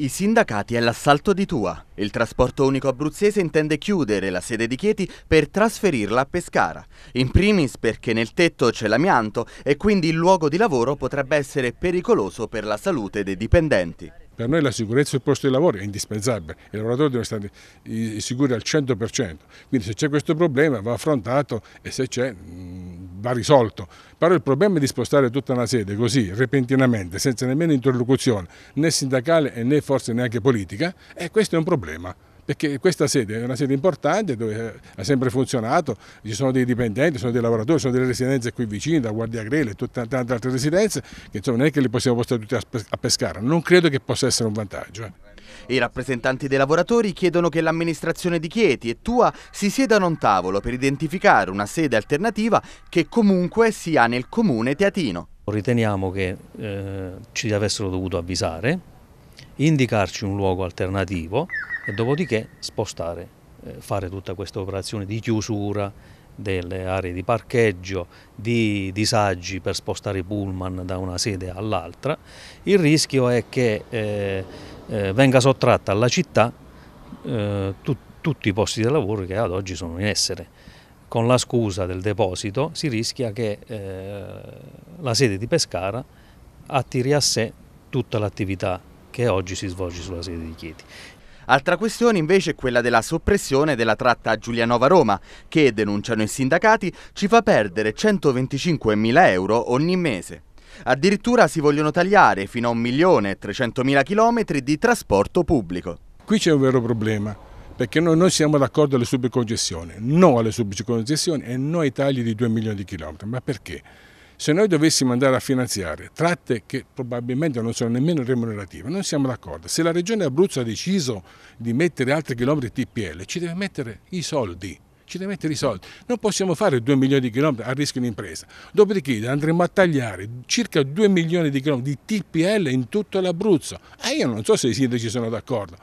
I sindacati all'assalto di Tua. Il trasporto unico abruzzese intende chiudere la sede di Chieti per trasferirla a Pescara. In primis perché nel tetto c'è l'amianto e quindi il luogo di lavoro potrebbe essere pericoloso per la salute dei dipendenti. Per noi la sicurezza sul posto di lavoro è indispensabile, i lavoratori devono stare eh, sicuri al 100%, quindi se c'è questo problema va affrontato e se c'è mm, va risolto, però il problema di spostare tutta una sede così repentinamente, senza nemmeno interlocuzione né sindacale né forse neanche politica, eh, questo è un problema perché questa sede è una sede importante dove eh, ha sempre funzionato, ci sono dei dipendenti, sono dei lavoratori, sono delle residenze qui vicine, da Guardia Grele e tutte tante altre residenze, che insomma non è che li possiamo postare tutti a pescare, non credo che possa essere un vantaggio. Eh. I rappresentanti dei lavoratori chiedono che l'amministrazione di Chieti e Tua si siedano a un tavolo per identificare una sede alternativa che comunque sia nel comune teatino. Riteniamo che eh, ci avessero dovuto avvisare, indicarci un luogo alternativo e dopodiché spostare, eh, fare tutta questa operazione di chiusura delle aree di parcheggio, di disagi per spostare i pullman da una sede all'altra. Il rischio è che eh, eh, venga sottratta alla città eh, tu, tutti i posti di lavoro che ad oggi sono in essere. Con la scusa del deposito si rischia che eh, la sede di Pescara attiri a sé tutta l'attività che oggi si svolge sulla sede di Chieti. Altra questione invece è quella della soppressione della tratta Giulianova-Roma, che, denunciano i sindacati, ci fa perdere 125.000 euro ogni mese. Addirittura si vogliono tagliare fino a 1.300.000 km di trasporto pubblico. Qui c'è un vero problema, perché noi, noi siamo d'accordo alle subconcessioni, no alle subconcessioni e no ai tagli di 2 milioni di chilometri. Ma perché? Se noi dovessimo andare a finanziare tratte che probabilmente non sono nemmeno remunerative, non siamo d'accordo. Se la Regione Abruzzo ha deciso di mettere altri chilometri TPL, ci deve mettere i soldi ci deve mettere i soldi. Non possiamo fare 2 milioni di chilometri a rischio di impresa. Dopodiché andremo a tagliare circa 2 milioni di chilometri di TPL in tutto l'Abruzzo. E eh, io non so se i sindaci sono d'accordo.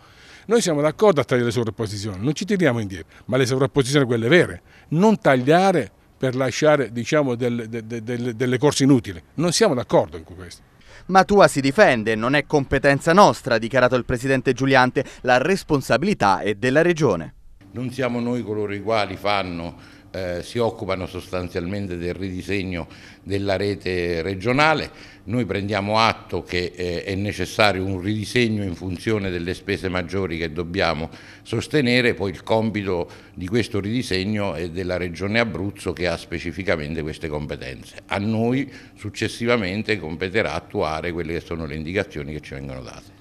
Noi siamo d'accordo a tagliare le sovrapposizioni, non ci tiriamo indietro, ma le sovrapposizioni quelle vere, non tagliare per lasciare diciamo, delle, delle, delle corse inutili. Non siamo d'accordo con questo. Matua si difende, non è competenza nostra, ha dichiarato il presidente Giuliante, la responsabilità è della regione non siamo noi coloro i quali fanno eh, si occupano sostanzialmente del ridisegno della rete regionale. Noi prendiamo atto che eh, è necessario un ridisegno in funzione delle spese maggiori che dobbiamo sostenere, poi il compito di questo ridisegno è della Regione Abruzzo che ha specificamente queste competenze. A noi successivamente competerà attuare quelle che sono le indicazioni che ci vengono date.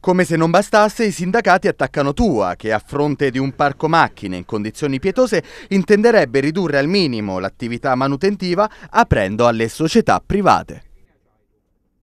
Come se non bastasse, i sindacati attaccano Tua, che a fronte di un parco macchine in condizioni pietose intenderebbe ridurre al minimo l'attività manutentiva aprendo alle società private.